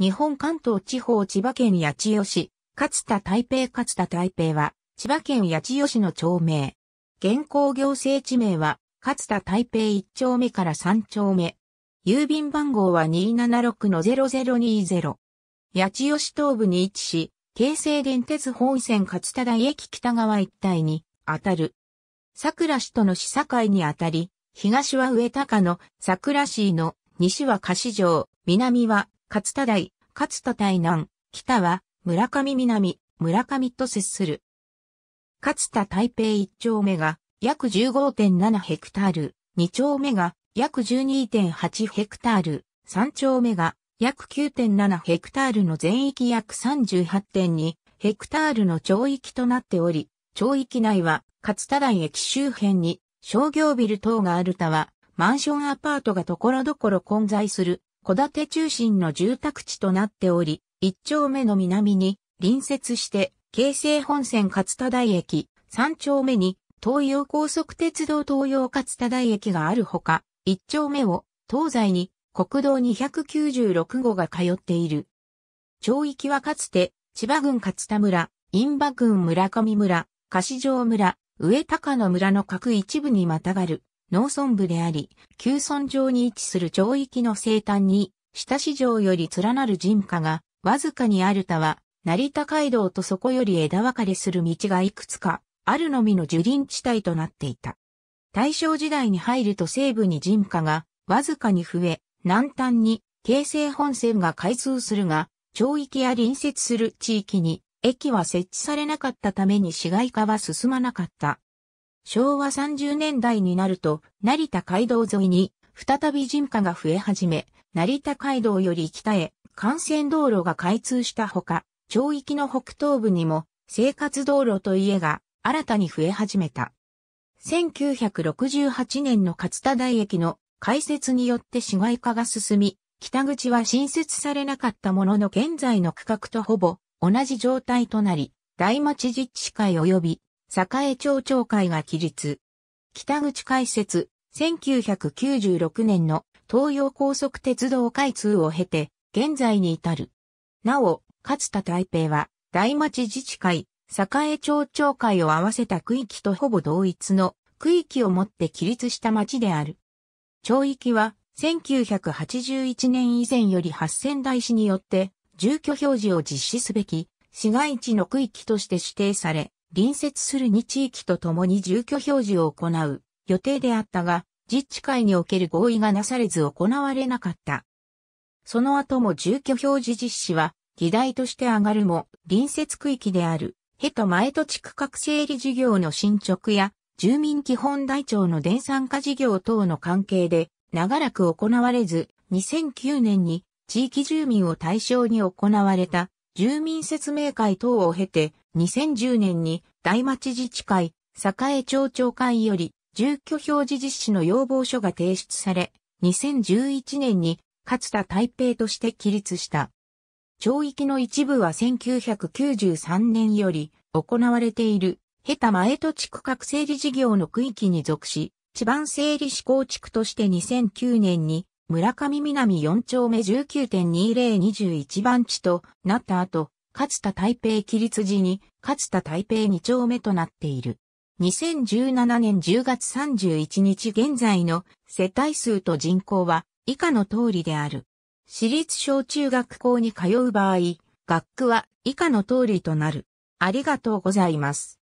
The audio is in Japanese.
日本関東地方千葉県八千代市、勝田台北勝田台北は、千葉県八千代市の町名。現行行政地名は、勝田台北1丁目から3丁目。郵便番号は276-0020。八千代市東部に位置し、京成電鉄本線勝田台駅北側一帯に、あたる。桜市との市境にあたり、東は上高野、桜市の、西は菓子城、南は勝田台、勝田台南、北は村上南、村上と接する。勝田台北1丁目が約15.7ヘクタール、2丁目が約12.8ヘクタール、3丁目が約9.7ヘクタールの全域約38.2ヘクタールの町域となっており、町域内は勝田台駅周辺に商業ビル等があるたは、マンションアパートがころ混在する戸建て中心の住宅地となっており、一丁目の南に隣接して京成本線勝田台駅、三丁目に東洋高速鉄道東洋勝田台駅があるほか、一丁目を東西に国道296号が通っている。町域はかつて千葉郡勝田村、印馬郡村上村、菓子城村、上高野村の各一部にまたがる農村部であり、旧村上に位置する町域の西端に、下市場より連なる人家が、わずかにあるたは、成田街道とそこより枝分かれする道がいくつか、あるのみの樹林地帯となっていた。大正時代に入ると西部に人家が、わずかに増え、南端に、京成本線が開通するが、町域や隣接する地域に、駅は設置されなかったために市街化は進まなかった。昭和30年代になると、成田街道沿いに、再び人家が増え始め、成田街道より北へ、幹線道路が開通したほか、町域の北東部にも、生活道路と家が、新たに増え始めた。1968年の勝田台駅の開設によって市街化が進み、北口は新設されなかったものの現在の区画とほぼ同じ状態となり、大町実地会及び栄町長会が起立。北口開設、1996年の東洋高速鉄道開通を経て、現在に至る。なお、かつた台北は、大町自治会、栄町長会を合わせた区域とほぼ同一の区域をもって起立した町である。町域は、1981年以前より八千台市によって、住居表示を実施すべき、市街地の区域として指定され、隣接する2地域とともに住居表示を行う予定であったが、自治会における合意がなされず行われなかった。その後も住居表示実施は議題として上がるも、隣接区域である、ヘと前戸地区各整理事業の進捗や、住民基本台帳の電産化事業等の関係で、長らく行われず、2009年に地域住民を対象に行われた住民説明会等を経て、2010年に大町自治会、栄町長会より住居表示実施の要望書が提出され、2011年にかつた台北として起立した。町域の一部は1993年より行われている、ヘタ前戸地区核整理事業の区域に属し、地盤整理施行地区として2009年に村上南4丁目19.2021番地となった後、勝田台北起立時に勝田台北2丁目となっている。2017年10月31日現在の世帯数と人口は以下の通りである。私立小中学校に通う場合、学区は以下の通りとなる。ありがとうございます。